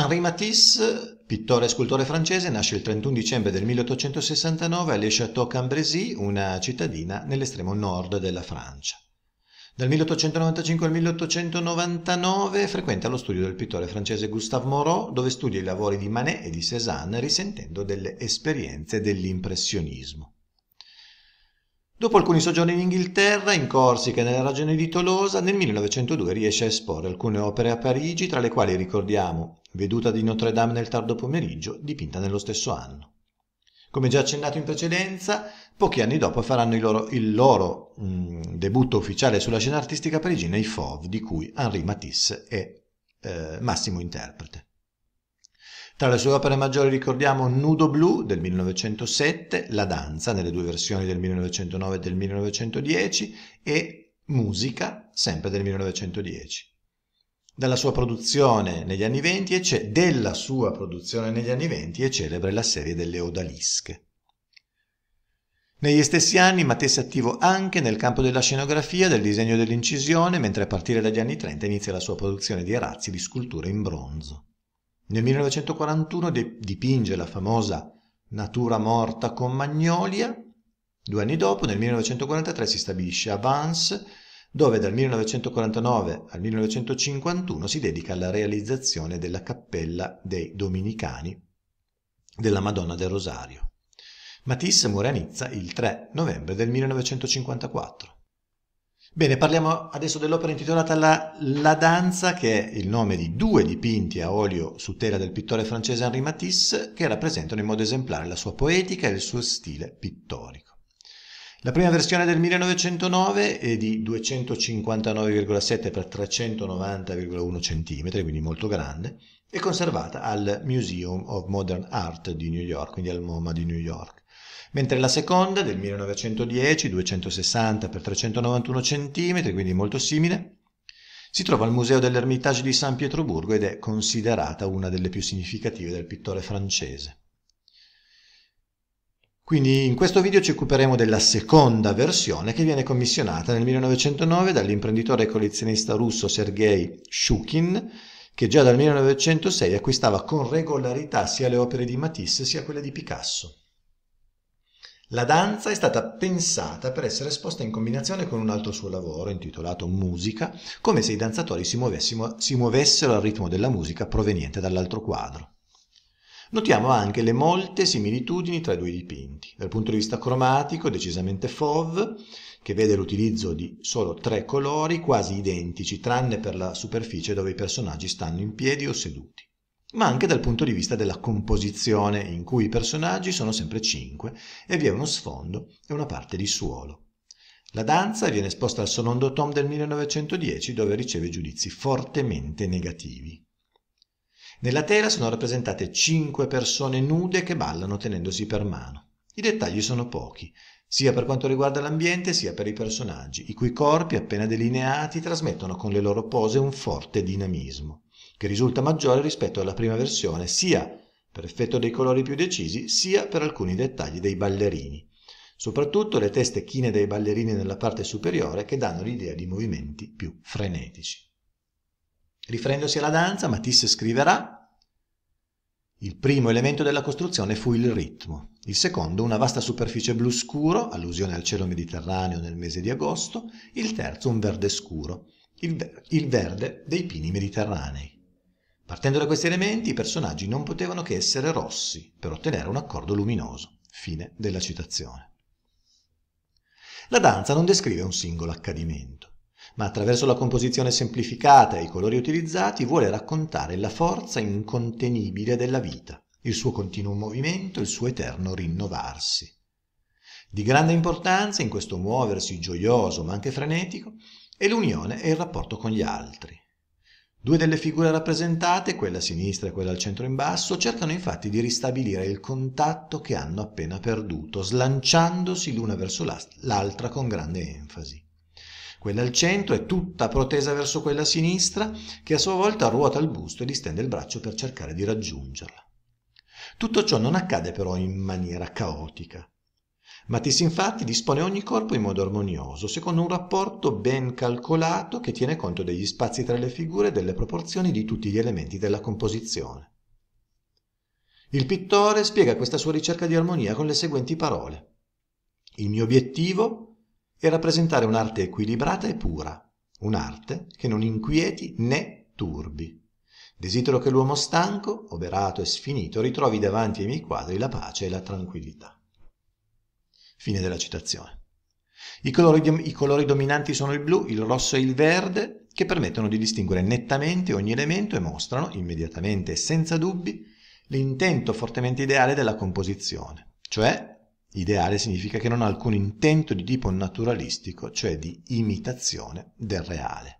Henri Matisse, pittore e scultore francese, nasce il 31 dicembre del 1869 a Le Château-Cambrésis, una cittadina nell'estremo nord della Francia. Dal 1895 al 1899 frequenta lo studio del pittore francese Gustave Moreau, dove studia i lavori di Manet e di Cézanne, risentendo delle esperienze dell'impressionismo. Dopo alcuni soggiorni in Inghilterra, in Corsica e nella regione di Tolosa, nel 1902 riesce a esporre alcune opere a Parigi, tra le quali ricordiamo Veduta di Notre Dame nel tardo pomeriggio, dipinta nello stesso anno. Come già accennato in precedenza, pochi anni dopo faranno il loro, il loro mh, mm, debutto ufficiale sulla scena artistica parigina i Fauve, di cui Henri Matisse è eh, massimo interprete. Tra le sue opere maggiori ricordiamo Nudo Blu del 1907, La danza nelle due versioni del 1909 e del 1910 e Musica sempre del 1910. Dalla sua produzione negli anni 20 e ce- della sua produzione negli anni 20 è celebre la serie delle Odalische. Negli stessi anni Mattei è attivo anche nel campo della scenografia, del disegno e dell'incisione, mentre a partire dagli anni 30 inizia la sua produzione di arazzi di sculture in bronzo. Nel 1941 dipinge la famosa Natura morta con Magnolia. Due anni dopo, nel 1943, si stabilisce a Vance, dove dal 1949 al 1951 si dedica alla realizzazione della Cappella dei Dominicani della Madonna del Rosario. Matisse muore a Nizza il 3 novembre del 1954. Bene, parliamo adesso dell'opera intitolata la, la, danza, che è il nome di due dipinti a olio su tela del pittore francese Henri Matisse, che rappresentano in modo esemplare la sua poetica e il suo stile pittorico. La prima versione del 1909 è di 259,7 x 390,1 cm, quindi molto grande, è conservata al Museum of Modern Art di New York, quindi al MoMA di New York mentre la seconda del 1910, 260 x 391 cm, quindi molto simile, si trova al Museo dell'Ermitage di San Pietroburgo ed è considerata una delle più significative del pittore francese. Quindi in questo video ci occuperemo della seconda versione che viene commissionata nel 1909 dall'imprenditore e collezionista russo Sergei Shukin, che già dal 1906 acquistava con regolarità sia le opere di Matisse sia quelle di Picasso. La danza è stata pensata per essere esposta in combinazione con un altro suo lavoro intitolato Musica, come se i danzatori si, si muovessero al ritmo della musica proveniente dall'altro quadro. Notiamo anche le molte similitudini tra i due dipinti. Dal punto di vista cromatico, decisamente fauve, che vede l'utilizzo di solo tre colori quasi identici, tranne per la superficie dove i personaggi stanno in piedi o seduti ma anche dal punto di vista della composizione, in cui i personaggi sono sempre cinque e vi è uno sfondo e una parte di suolo. La danza viene esposta al Sonondo Tom del 1910, dove riceve giudizi fortemente negativi. Nella tela sono rappresentate cinque persone nude che ballano tenendosi per mano. I dettagli sono pochi, sia per quanto riguarda l'ambiente sia per i personaggi, i cui corpi appena delineati trasmettono con le loro pose un forte dinamismo che risulta maggiore rispetto alla prima versione sia per effetto dei colori più decisi sia per alcuni dettagli dei ballerini, soprattutto le teste chine dei ballerini nella parte superiore che danno l'idea di movimenti più frenetici. Riferendosi alla danza, Matisse scriverà il primo elemento della costruzione fu il ritmo, il secondo una vasta superficie blu scuro, allusione al cielo mediterraneo nel mese di agosto, il terzo un verde scuro, il, ver- il verde dei pini mediterranei. Partendo da questi elementi, i personaggi non potevano che essere rossi per ottenere un accordo luminoso. Fine della citazione. La danza non descrive un singolo accadimento, ma attraverso la composizione semplificata e i colori utilizzati vuole raccontare la forza incontenibile della vita, il suo continuo movimento, il suo eterno rinnovarsi. Di grande importanza in questo muoversi gioioso ma anche frenetico è l'unione e il rapporto con gli altri Due delle figure rappresentate, quella a sinistra e quella al centro in basso, cercano infatti di ristabilire il contatto che hanno appena perduto, slanciandosi l'una verso l'altra con grande enfasi. Quella al centro è tutta protesa verso quella a sinistra, che a sua volta ruota il busto e distende il braccio per cercare di raggiungerla. Tutto ciò non accade però in maniera caotica. Matisse infatti dispone ogni corpo in modo armonioso, secondo un rapporto ben calcolato che tiene conto degli spazi tra le figure e delle proporzioni di tutti gli elementi della composizione. Il pittore spiega questa sua ricerca di armonia con le seguenti parole. Il mio obiettivo è rappresentare un'arte equilibrata e pura, un'arte che non inquieti né turbi. Desidero che l'uomo stanco, oberato e sfinito ritrovi davanti ai miei quadri la pace e la tranquillità. Fine della citazione. I colori, I colori dominanti sono il blu, il rosso e il verde, che permettono di distinguere nettamente ogni elemento e mostrano, immediatamente e senza dubbi, l'intento fortemente ideale della composizione, cioè Ideale significa che non ha alcun intento di tipo naturalistico, cioè di imitazione del reale.